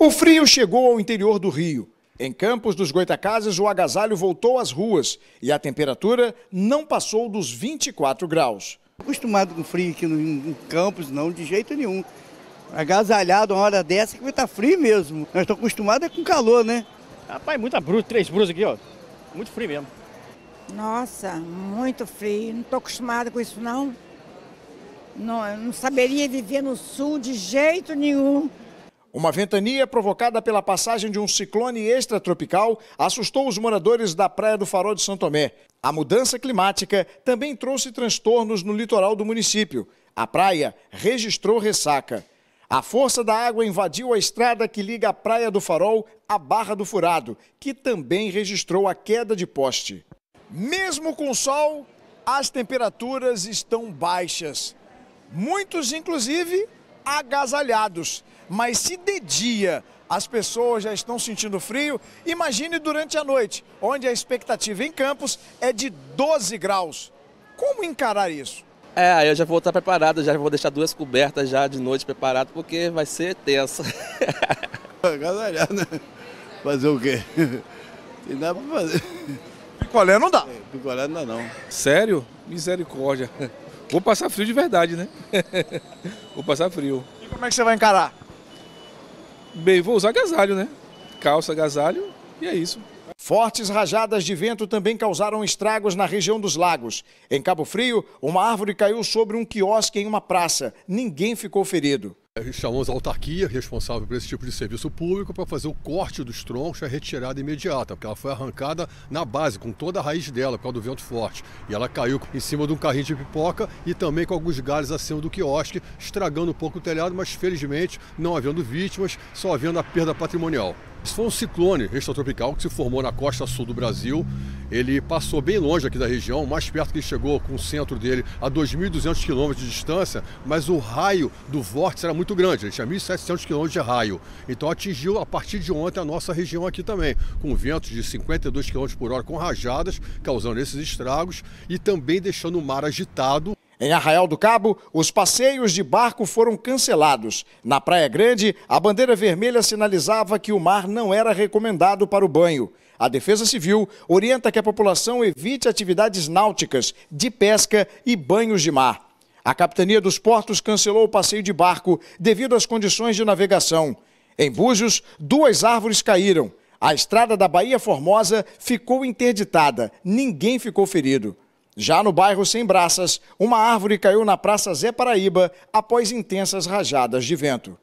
O frio chegou ao interior do Rio. Em Campos dos Goitacazes, o agasalho voltou às ruas e a temperatura não passou dos 24 graus. Acostumado com frio aqui no, em Campos, não, de jeito nenhum. Agasalhado uma hora dessa que vai estar tá frio mesmo. Nós estamos acostumados é com calor, né? Rapaz, muita bruta, três brusas aqui, ó. Muito frio mesmo. Nossa, muito frio. Não estou acostumada com isso, não. não. Não saberia viver no sul de jeito nenhum. Uma ventania provocada pela passagem de um ciclone extratropical assustou os moradores da Praia do Farol de São Tomé. A mudança climática também trouxe transtornos no litoral do município. A praia registrou ressaca. A força da água invadiu a estrada que liga a Praia do Farol à Barra do Furado, que também registrou a queda de poste. Mesmo com sol, as temperaturas estão baixas. Muitos, inclusive, agasalhados. Mas se de dia as pessoas já estão sentindo frio, imagine durante a noite, onde a expectativa em Campos é de 12 graus. Como encarar isso? É, eu já vou estar preparado, já vou deixar duas cobertas já de noite preparado, porque vai ser tenso. Agasalhar, né? Fazer o quê? Tem nada pra fazer. Picolé não dá. É, picolé não dá não. Sério? Misericórdia. Vou passar frio de verdade, né? Vou passar frio. E como é que você vai encarar? Bem, vou usar agasalho, né? Calça, agasalho e é isso. Fortes rajadas de vento também causaram estragos na região dos lagos. Em Cabo Frio, uma árvore caiu sobre um quiosque em uma praça. Ninguém ficou ferido. É, chamamos A autarquia responsável por esse tipo de serviço público para fazer o corte dos troncos e a retirada imediata, porque ela foi arrancada na base, com toda a raiz dela, por causa do vento forte. E ela caiu em cima de um carrinho de pipoca e também com alguns galhos acima do quiosque, estragando um pouco o telhado, mas felizmente não havendo vítimas, só havendo a perda patrimonial. Esse foi um ciclone extratropical que se formou na costa sul do Brasil. Ele passou bem longe aqui da região, mais perto que ele chegou com o centro dele a 2.200 quilômetros de distância, mas o raio do vórtice era muito muito grande, ele tinha 1.700 quilômetros de raio. Então atingiu a partir de ontem a nossa região aqui também, com ventos de 52 km por hora com rajadas, causando esses estragos e também deixando o mar agitado. Em Arraial do Cabo, os passeios de barco foram cancelados. Na Praia Grande, a bandeira vermelha sinalizava que o mar não era recomendado para o banho. A Defesa Civil orienta que a população evite atividades náuticas, de pesca e banhos de mar. A Capitania dos Portos cancelou o passeio de barco devido às condições de navegação. Em Búzios, duas árvores caíram. A estrada da Bahia Formosa ficou interditada. Ninguém ficou ferido. Já no bairro Sem Braças, uma árvore caiu na Praça Zé Paraíba após intensas rajadas de vento.